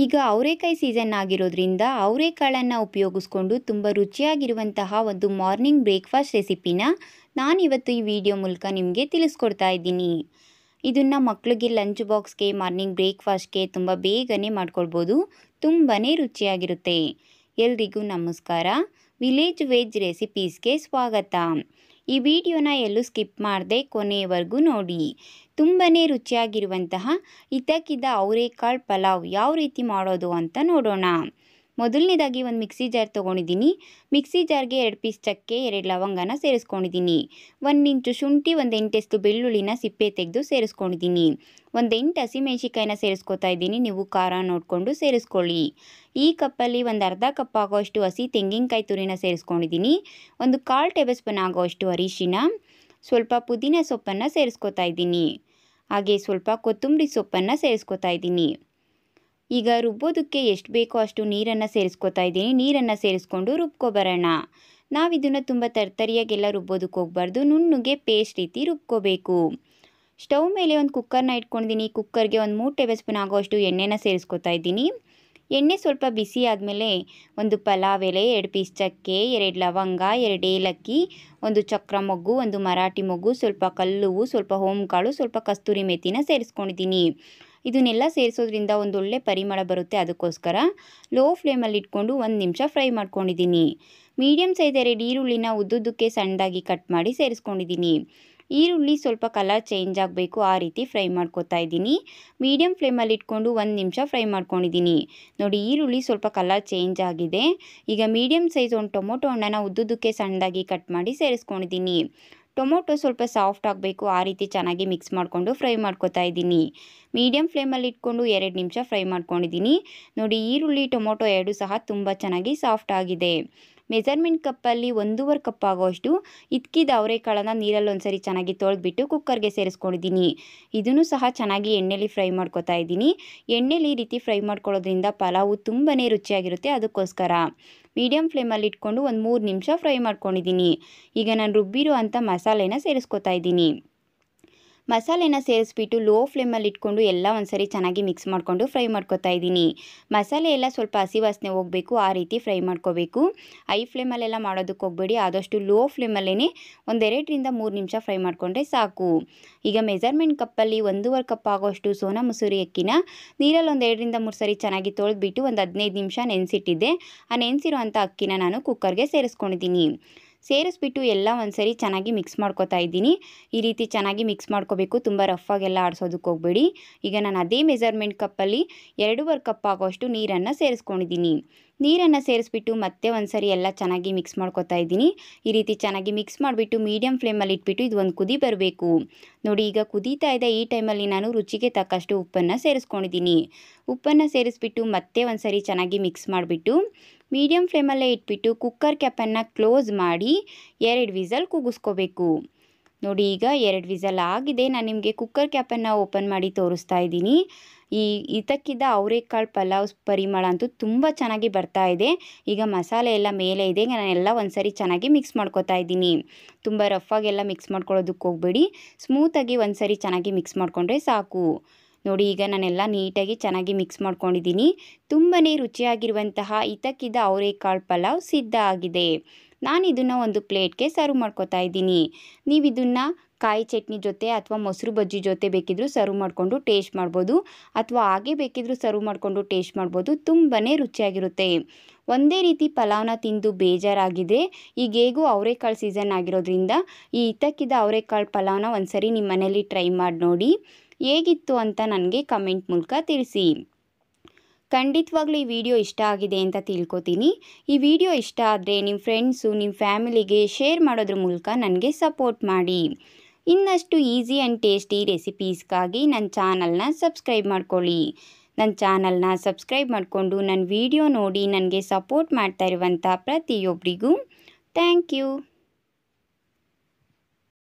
ಈಗ ಅವರೇಕಾಯಿ ಸೀಸನ್ ಆಗಿರೋದ್ರಿಂದ ಅವರೆಕಾಳನ್ನು ಉಪಯೋಗಿಸ್ಕೊಂಡು ತುಂಬ ರುಚಿಯಾಗಿರುವಂತಹ ಒಂದು ಮಾರ್ನಿಂಗ್ ಬ್ರೇಕ್ಫಾಸ್ಟ್ ರೆಸಿಪಿನ ನಾನಿವತ್ತು ಈ ವಿಡಿಯೋ ಮೂಲಕ ನಿಮಗೆ ತಿಳಿಸ್ಕೊಡ್ತಾ ಇದ್ದೀನಿ ಇದನ್ನು ಮಕ್ಕಳಿಗೆ ಲಂಚ್ ಬಾಕ್ಸ್ಗೆ ಮಾರ್ನಿಂಗ್ ಬ್ರೇಕ್ಫಾಸ್ಟ್ಗೆ ತುಂಬ ಬೇಗನೆ ಮಾಡ್ಕೊಳ್ಬೋದು ತುಂಬಾ ರುಚಿಯಾಗಿರುತ್ತೆ ಎಲ್ರಿಗೂ ನಮಸ್ಕಾರ ವಿಲೇಜ್ ವೆಜ್ ರೆಸಿಪೀಸ್ಗೆ ಸ್ವಾಗತ ಈ ವಿಡಿಯೋನ ಎಲ್ಲೂ ಸ್ಕಿಪ್ ಮಾಡದೆ ಕೊನೆಯವರೆಗೂ ನೋಡಿ ತುಂಬನೇ ರುಚಿಯಾಗಿರುವಂತಹ ಇತಕಿದ ಅವರೆಕಾಳು ಪಲಾವ್ ಯಾವ ರೀತಿ ಮಾಡೋದು ಅಂತ ನೋಡೋಣ ಮೊದಲನೇದಾಗಿ ಒಂದು ಮಿಕ್ಸಿ ಜಾರ್ ತೊಗೊಂಡಿದ್ದೀನಿ ಮಿಕ್ಸಿ ಜಾರ್ಗೆ ಎರಡು ಪೀಸ್ ಚಕ್ಕೆ ಎರಡು ಲವಂಗನ ಸೇರಿಸ್ಕೊಂಡಿದ್ದೀನಿ ಒಂದು ಇಂಚು ಶುಂಠಿ ಒಂದು ಎಂಟೆಷ್ಟು ಬೆಳ್ಳುಳ್ಳಿನ ಸಿಪ್ಪೆ ತೆಗೆದು ಸೇರಿಸ್ಕೊಂಡಿದ್ದೀನಿ ಒಂದು ಎಂಟು ಮೆಣಸಿಕಾಯಿನ ಸೇರಿಸ್ಕೊತಾ ಇದ್ದೀನಿ ನೀವು ಖಾರ ನೋಡಿಕೊಂಡು ಸೇರಿಸ್ಕೊಳ್ಳಿ ಈ ಕಪ್ಪಲ್ಲಿ ಒಂದು ಅರ್ಧ ಕಪ್ ಆಗೋಷ್ಟು ಹಸಿ ತೆಂಗಿನಕಾಯಿ ತುರಿನ ಸೇರಿಸ್ಕೊಂಡಿದ್ದೀನಿ ಒಂದು ಕಾಲು ಟೇಬಲ್ ಸ್ಪೂನ್ ಆಗೋಷ್ಟು ಅರಿಶಿನ ಸ್ವಲ್ಪ ಪುದೀನ ಸೊಪ್ಪನ್ನು ಸೇರಿಸ್ಕೊತಾ ಇದ್ದೀನಿ ಹಾಗೆ ಸ್ವಲ್ಪ ಕೊತ್ತಂಬರಿ ಸೊಪ್ಪನ್ನು ಸೇರಿಸ್ಕೊತಾ ಇದ್ದೀನಿ ಈಗ ರುಬ್ಬೋದಕ್ಕೆ ಎಷ್ಟು ಬೇಕೋ ಅಷ್ಟು ನೀರನ್ನು ಸೇರಿಸ್ಕೊತಾ ಇದ್ದೀನಿ ನೀರನ್ನು ಸೇರಿಸ್ಕೊಂಡು ರುಬ್ಕೊಬರೋಣ ನಾವು ಇದನ್ನು ತುಂಬ ತರ್ತರಿಯಾಗೆಲ್ಲ ರುಬ್ಬೋದಕ್ಕೆ ಹೋಗ್ಬಾರ್ದು ನುಣ್ಣಗೆ ಪೇಸ್ಟ್ ರೀತಿ ರುಬ್ಕೋಬೇಕು ಸ್ಟವ್ ಮೇಲೆ ಒಂದು ಕುಕ್ಕರ್ನ ಇಟ್ಕೊಂಡಿದ್ದೀನಿ ಕುಕ್ಕರ್ಗೆ ಒಂದು ಮೂರು ಟೇಬಲ್ ಸ್ಪೂನ್ ಆಗೋಷ್ಟು ಎಣ್ಣೆನ ಸೇರಿಸ್ಕೊತಾ ಇದ್ದೀನಿ ಎಣ್ಣೆ ಸ್ವಲ್ಪ ಬಿಸಿ ಆದಮೇಲೆ ಒಂದು ಪಲಾವ್ ಎಲೆ ಎರಡು ಪೀಸ್ ಚಕ್ಕೆ ಎರಡು ಲವಂಗ ಎರಡು ಏಲಕ್ಕಿ ಒಂದು ಚಕ್ರ ಮೊಗ್ಗು ಒಂದು ಮರಾಠಿ ಮೊಗ್ಗು ಸ್ವಲ್ಪ ಕಲ್ಲು ಸ್ವಲ್ಪ ಹೋಮ್ ಕಾಳು ಸ್ವಲ್ಪ ಕಸ್ತೂರಿ ಮೆಥಿನ ಸೇರಿಸ್ಕೊಂಡಿದ್ದೀನಿ ಇದನ್ನೆಲ್ಲ ಸೇರಿಸೋದ್ರಿಂದ ಒಂದು ಒಳ್ಳೆ ಪರಿಮಳ ಬರುತ್ತೆ ಅದಕ್ಕೋಸ್ಕರ ಲೋ ಫ್ಲೇಮಲ್ಲಿ ಇಟ್ಕೊಂಡು ಒಂದು ನಿಮಿಷ ಫ್ರೈ ಮಾಡ್ಕೊಂಡಿದ್ದೀನಿ ಮೀಡಿಯಮ್ ಸೈಜ್ ಎರಡು ಈರುಳ್ಳಿನ ಉದ್ದುದ್ದಕ್ಕೆ ಸಣ್ಣದಾಗಿ ಕಟ್ ಮಾಡಿ ಸೇರಿಸ್ಕೊಂಡಿದ್ದೀನಿ ಈರುಳ್ಳಿ ಸ್ವಲ್ಪ ಕಲರ್ ಚೇಂಜ್ ಆಗಬೇಕು ಆ ರೀತಿ ಫ್ರೈ ಮಾಡ್ಕೊತಾ ಇದ್ದೀನಿ ಮೀಡಿಯಮ್ ಫ್ಲೇಮಲ್ಲಿ ಇಟ್ಕೊಂಡು ಒಂದು ನಿಮಿಷ ಫ್ರೈ ಮಾಡ್ಕೊಂಡಿದ್ದೀನಿ ನೋಡಿ ಈರುಳ್ಳಿ ಸ್ವಲ್ಪ ಕಲರ್ ಚೇಂಜ್ ಆಗಿದೆ ಈಗ ಮೀಡಿಯಮ್ ಸೈಜ್ ಒಂದು ಟೊಮೊಟೊ ಹಣ್ಣನ್ನು ಉದ್ದುದ್ದಕ್ಕೆ ಸಣ್ಣದಾಗಿ ಕಟ್ ಮಾಡಿ ಸೇರಿಸ್ಕೊಂಡಿದ್ದೀನಿ ಟೊಮೊಟೊ ಸ್ವಲ್ಪ ಸಾಫ್ಟ್ ಆಗಬೇಕು ಆ ರೀತಿ ಚೆನ್ನಾಗಿ ಮಿಕ್ಸ್ ಮಾಡಿಕೊಂಡು ಫ್ರೈ ಮಾಡ್ಕೋತಾ ಇದ್ದೀನಿ ಮೀಡಿಯಮ್ ಫ್ಲೇಮಲ್ಲಿ ಇಟ್ಕೊಂಡು ಎರಡು ನಿಮಿಷ ಫ್ರೈ ಮಾಡ್ಕೊಂಡಿದ್ದೀನಿ ನೋಡಿ ಈರುಳ್ಳಿ ಟೊಮೊಟೊ ಎರಡು ಸಹ ತುಂಬ ಚೆನ್ನಾಗಿ ಸಾಫ್ಟ್ ಆಗಿದೆ ಮೆಸರ್ಮೆಂಟ್ ಕಪ್ಪಲ್ಲಿ ಒಂದೂವರೆ ಕಪ್ ಆಗೋಷ್ಟು ಇದ್ಕಿದ ಅವರೆಕಾಳನ್ನ ನೀರಲ್ಲಿ ಒಂದ್ಸರಿ ಚೆನ್ನಾಗಿ ತೊಳೆದ್ಬಿಟ್ಟು ಕುಕ್ಕರ್ಗೆ ಸೇರಿಸ್ಕೊಂಡಿದ್ದೀನಿ ಇದನ್ನು ಸಹ ಚೆನ್ನಾಗಿ ಎಣ್ಣೆಲಿ ಫ್ರೈ ಮಾಡ್ಕೊತಾ ಇದ್ದೀನಿ ಎಣ್ಣೆಲಿ ಈ ರೀತಿ ಫ್ರೈ ಮಾಡ್ಕೊಳ್ಳೋದ್ರಿಂದ ಪಲಾವು ತುಂಬಾ ರುಚಿಯಾಗಿರುತ್ತೆ ಅದಕ್ಕೋಸ್ಕರ ಮೀಡಿಯಂ ಫ್ಲೇಮಲ್ಲಿ ಇಟ್ಕೊಂಡು ಒಂದು ಮೂರು ನಿಮಿಷ ಫ್ರೈ ಮಾಡ್ಕೊಂಡಿದ್ದೀನಿ ಈಗ ನಾನು ರುಬ್ಬಿರೋ ಅಂಥ ಮಸಾಲೆನ ಸೇರಿಸ್ಕೊತಾ ಇದ್ದೀನಿ ಮಸಾಲೆನ ಸೇರಿಸ್ಬಿಟ್ಟು ಲೋ ಫ್ಲೇಮಲ್ಲಿ ಇಟ್ಕೊಂಡು ಎಲ್ಲ ಒಂದ್ಸರಿ ಚೆನ್ನಾಗಿ ಮಿಕ್ಸ್ ಮಾಡಿಕೊಂಡು ಫ್ರೈ ಮಾಡ್ಕೊತಾ ಇದ್ದೀನಿ ಮಸಾಲೆ ಎಲ್ಲ ಸ್ವಲ್ಪ ಹಸಿ ವಾಸನೆ ಹೋಗಬೇಕು ಆ ರೀತಿ ಫ್ರೈ ಮಾಡ್ಕೋಬೇಕು ಐ ಫ್ಲೇಮಲ್ಲೆಲ್ಲ ಮಾಡೋದಕ್ಕೆ ಹೋಗಬೇಡಿ ಆದಷ್ಟು ಲೋ ಫ್ಲೇಮಲ್ಲೇ ಒಂದೆರಡರಿಂದ ಮೂರು ನಿಮಿಷ ಫ್ರೈ ಮಾಡಿಕೊಂಡ್ರೆ ಸಾಕು ಈಗ ಮೆಜರ್ಮೆಂಟ್ ಕಪ್ಪಲ್ಲಿ ಒಂದೂವರೆ ಕಪ್ ಆಗೋಷ್ಟು ಸೋನಾ ಮಸೂರಿ ಅಕ್ಕಿನ ನೀರಲ್ಲಿ ಒಂದು ಎರಡರಿಂದ ಮೂರು ಸರಿ ಚೆನ್ನಾಗಿ ತೊಳೆದ್ಬಿಟ್ಟು ಒಂದು ಹದಿನೈದು ನಿಮಿಷ ನೆನೆಸಿಟ್ಟಿದ್ದೆ ಆ ನೆನೆಸಿರುವಂಥ ಅಕ್ಕಿನ ನಾನು ಕುಕ್ಕರ್ಗೆ ಸೇರಿಸ್ಕೊಂಡಿದ್ದೀನಿ ಸೇರಿಸ್ಬಿಟ್ಟು ಎಲ್ಲ ಒಂದ್ಸರಿ ಚೆನ್ನಾಗಿ ಮಿಕ್ಸ್ ಮಾಡ್ಕೊತಾ ಇದ್ದೀನಿ ಈ ರೀತಿ ಚೆನ್ನಾಗಿ ಮಿಕ್ಸ್ ಮಾಡ್ಕೋಬೇಕು ತುಂಬ ರಫಾಗೆಲ್ಲ ಆಡಿಸೋದಕ್ಕೆ ಹೋಗಬೇಡಿ ಈಗ ನಾನು ಅದೇ ಮೆಜರ್ಮೆಂಟ್ ಕಪ್ಪಲ್ಲಿ ಎರಡೂವರೆ ಕಪ್ ಆಗೋಷ್ಟು ನೀರನ್ನು ಸೇರಿಸ್ಕೊಂಡಿದ್ದೀನಿ ನೀರನ್ನು ಸೇರಿಸ್ಬಿಟ್ಟು ಮತ್ತೆ ಒಂದ್ಸರಿ ಎಲ್ಲ ಚೆನ್ನಾಗಿ ಮಿಕ್ಸ್ ಮಾಡ್ಕೊತಾ ಇದ್ದೀನಿ ಈ ರೀತಿ ಚೆನ್ನಾಗಿ ಮಿಕ್ಸ್ ಮಾಡಿಬಿಟ್ಟು ಮೀಡಿಯಮ್ ಫ್ಲೇಮಲ್ಲಿ ಇಟ್ಬಿಟ್ಟು ಇದು ಕುದಿ ಬರಬೇಕು ನೋಡಿ ಈಗ ಕುದೀತಾ ಇದೆ ಈ ಟೈಮಲ್ಲಿ ನಾನು ರುಚಿಗೆ ತಕ್ಕಷ್ಟು ಉಪ್ಪನ್ನು ಸೇರಿಸ್ಕೊಂಡಿದ್ದೀನಿ ಉಪ್ಪನ್ನು ಸೇರಿಸ್ಬಿಟ್ಟು ಮತ್ತೆ ಸರಿ ಚೆನ್ನಾಗಿ ಮಿಕ್ಸ್ ಮಾಡಿಬಿಟ್ಟು ಮೀಡಿಯಮ್ ಫ್ಲೇಮಲ್ಲೇ ಇಟ್ಬಿಟ್ಟು ಕುಕ್ಕರ್ ಕ್ಯಾಪನ್ನ ಕ್ಲೋಸ್ ಮಾಡಿ ಎರಡು ವಿಸಲ್ ಕೂಗಿಸ್ಕೋಬೇಕು ನೋಡಿ ಈಗ ಎರಡು ವಿಸಲ್ ಆಗಿದೆ ನಾನು ನಿಮಗೆ ಕುಕ್ಕರ್ ಕ್ಯಾಪನ್ನು ಓಪನ್ ಮಾಡಿ ತೋರಿಸ್ತಾ ಇದ್ದೀನಿ ಈ ಇದಕ್ಕಿದ್ದ ಅವರೆಕಾಳು ಪಲಾವ್ ಪರಿಮಳ ಅಂತೂ ತುಂಬ ಚೆನ್ನಾಗಿ ಬರ್ತಾ ಇದೆ ಈಗ ಮಸಾಲೆ ಎಲ್ಲ ಮೇಲೆ ಇದೆ ನಾನೆಲ್ಲ ಒಂದ್ಸರಿ ಚೆನ್ನಾಗಿ ಮಿಕ್ಸ್ ಮಾಡ್ಕೊತಾ ಇದ್ದೀನಿ ತುಂಬ ರಫ್ ಎಲ್ಲ ಮಿಕ್ಸ್ ಮಾಡ್ಕೊಳ್ಳೋದಕ್ಕೆ ಹೋಗ್ಬೇಡಿ ಸ್ಮೂತಾಗಿ ಒಂದ್ಸರಿ ಚೆನ್ನಾಗಿ ಮಿಕ್ಸ್ ಮಾಡಿಕೊಂಡ್ರೆ ಸಾಕು ನೋಡಿ ಈಗ ನಾನೆಲ್ಲ ನೀಟಾಗಿ ಚೆನ್ನಾಗಿ ಮಿಕ್ಸ್ ಮಾಡ್ಕೊಂಡಿದ್ದೀನಿ ತುಂಬಾ ರುಚಿಯಾಗಿರುವಂತಹ ಇತಕ್ಕಿದ ಅವರೆಕಾಳು ಪಲಾವ್ ಸಿದ್ಧ ಆಗಿದೆ ನಾನು ಇದನ್ನು ಒಂದು ಪ್ಲೇಟ್ಗೆ ಸರ್ವ್ ಮಾಡ್ಕೋತಾ ಇದ್ದೀನಿ ನೀವು ಇದನ್ನು ಕಾಯಿ ಚಟ್ನಿ ಜೊತೆ ಅಥವಾ ಮೊಸರು ಬಜ್ಜಿ ಜೊತೆ ಬೇಕಿದ್ದರೂ ಸರ್ವ್ ಮಾಡಿಕೊಂಡು ಟೇಸ್ಟ್ ಮಾಡ್ಬೋದು ಅಥವಾ ಹಾಗೆ ಬೇಕಿದ್ದರೂ ಸರ್ವ್ ಮಾಡಿಕೊಂಡು ಟೇಸ್ಟ್ ಮಾಡ್ಬೋದು ತುಂಬಾ ರುಚಿಯಾಗಿರುತ್ತೆ ಒಂದೇ ರೀತಿ ಪಲಾವ್ನ ತಿಂದು ಬೇಜಾರಾಗಿದೆ ಈಗ ಹೇಗೂ ಅವರೆಕಾಳು ಸೀಸನ್ ಆಗಿರೋದ್ರಿಂದ ಈ ಇತಕ್ಕಿದ್ದ ಅವರೆಕಾಳು ಪಲಾವ್ನ ಒಂದು ಸರಿ ನಿಮ್ಮ ಮನೇಲಿ ಟ್ರೈ ಮಾಡಿ ನೋಡಿ ಹೇಗಿತ್ತು ಅಂತ ನನಗೆ ಕಮೆಂಟ್ ಮೂಲಕ ತಿಳಿಸಿ ಖಂಡಿತವಾಗ್ಲೂ ಈ ವಿಡಿಯೋ ಇಷ್ಟ ಆಗಿದೆ ಅಂತ ತಿಳ್ಕೊತೀನಿ ಈ ವಿಡಿಯೋ ಇಷ್ಟ ಆದರೆ ನಿಮ್ಮ ಫ್ರೆಂಡ್ಸು ನಿಮ್ಮ ಫ್ಯಾಮಿಲಿಗೆ ಶೇರ್ ಮಾಡೋದ್ರ ಮೂಲಕ ನನಗೆ ಸಪೋರ್ಟ್ ಮಾಡಿ ಇನ್ನಷ್ಟು ಈಸಿ ಆ್ಯಂಡ್ ಟೇಸ್ಟಿ ರೆಸಿಪೀಸ್ಗಾಗಿ ನನ್ನ ಚಾನಲ್ನ ಸಬ್ಸ್ಕ್ರೈಬ್ ಮಾಡ್ಕೊಳ್ಳಿ ನನ್ನ ಚಾನಲ್ನ ಸಬ್ಸ್ಕ್ರೈಬ್ ಮಾಡಿಕೊಂಡು ನನ್ನ ವಿಡಿಯೋ ನೋಡಿ ನನಗೆ ಸಪೋರ್ಟ್ ಮಾಡ್ತಾ ಇರುವಂಥ ಪ್ರತಿಯೊಬ್ಬರಿಗೂ ಥ್ಯಾಂಕ್ ಯು